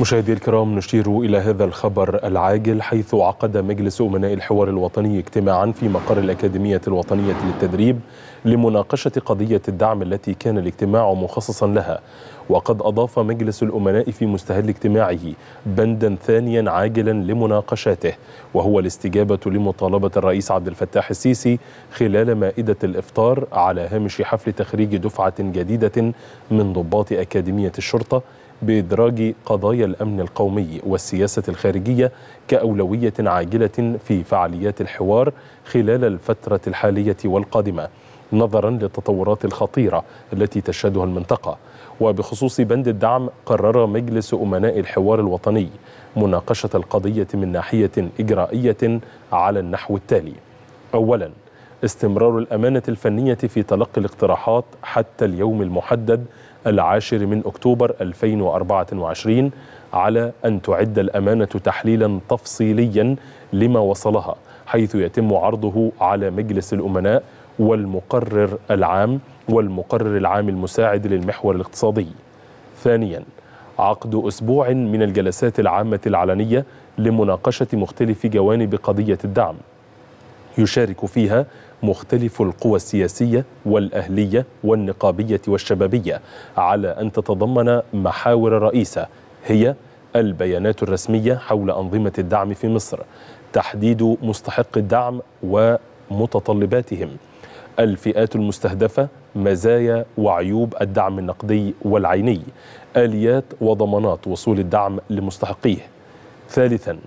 مشاهدي الكرام نشير إلى هذا الخبر العاجل حيث عقد مجلس أمناء الحوار الوطني اجتماعا في مقر الأكاديمية الوطنية للتدريب لمناقشة قضية الدعم التي كان الاجتماع مخصصا لها وقد أضاف مجلس الأمناء في مستهل اجتماعه بندا ثانيا عاجلا لمناقشاته وهو الاستجابة لمطالبة الرئيس عبد الفتاح السيسي خلال مائدة الإفطار على هامش حفل تخريج دفعة جديدة من ضباط أكاديمية الشرطة بإدراج قضايا الأمن القومي والسياسة الخارجية كأولوية عاجلة في فعاليات الحوار خلال الفترة الحالية والقادمة نظرا للتطورات الخطيرة التي تشهدها المنطقة وبخصوص بند الدعم قرر مجلس أمناء الحوار الوطني مناقشة القضية من ناحية إجرائية على النحو التالي أولاً استمرار الأمانة الفنية في تلقي الاقتراحات حتى اليوم المحدد العاشر من أكتوبر 2024 على أن تعد الأمانة تحليلا تفصيليا لما وصلها حيث يتم عرضه على مجلس الأمناء والمقرر العام والمقرر العام المساعد للمحور الاقتصادي ثانيا عقد أسبوع من الجلسات العامة العلنية لمناقشة مختلف جوانب قضية الدعم يشارك فيها مختلف القوى السياسية والأهلية والنقابية والشبابية على أن تتضمن محاور رئيسة هي البيانات الرسمية حول أنظمة الدعم في مصر تحديد مستحق الدعم ومتطلباتهم الفئات المستهدفة مزايا وعيوب الدعم النقدي والعيني آليات وضمانات وصول الدعم لمستحقيه ثالثاً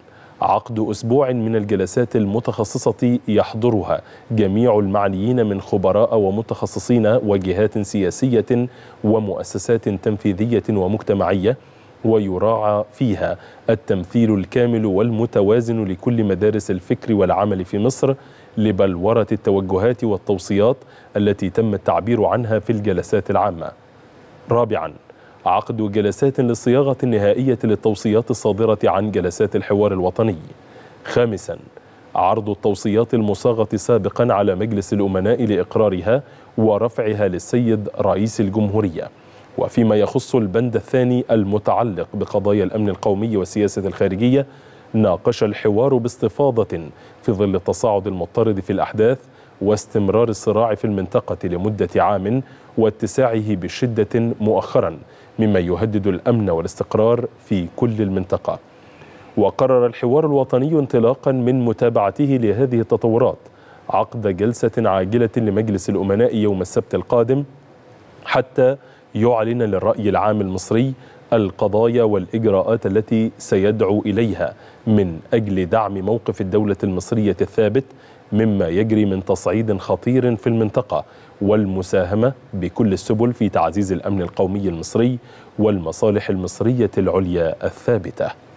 عقد أسبوع من الجلسات المتخصصة يحضرها جميع المعنيين من خبراء ومتخصصين وجهات سياسية ومؤسسات تنفيذية ومجتمعية ويراعى فيها التمثيل الكامل والمتوازن لكل مدارس الفكر والعمل في مصر لبلورة التوجهات والتوصيات التي تم التعبير عنها في الجلسات العامة رابعاً عقد جلسات للصياغة النهائية للتوصيات الصادرة عن جلسات الحوار الوطني خامساً عرض التوصيات المصاغة سابقا على مجلس الأمناء لإقرارها ورفعها للسيد رئيس الجمهورية وفيما يخص البند الثاني المتعلق بقضايا الأمن القومي والسياسة الخارجية ناقش الحوار باستفاضة في ظل التصاعد المضطرد في الأحداث واستمرار الصراع في المنطقة لمدة عام واتساعه بشدة مؤخراً مما يهدد الأمن والاستقرار في كل المنطقة وقرر الحوار الوطني انطلاقا من متابعته لهذه التطورات عقد جلسة عاجلة لمجلس الأمناء يوم السبت القادم حتى يعلن للرأي العام المصري القضايا والإجراءات التي سيدعو إليها من أجل دعم موقف الدولة المصرية الثابت مما يجري من تصعيد خطير في المنطقة والمساهمة بكل السبل في تعزيز الأمن القومي المصري والمصالح المصرية العليا الثابتة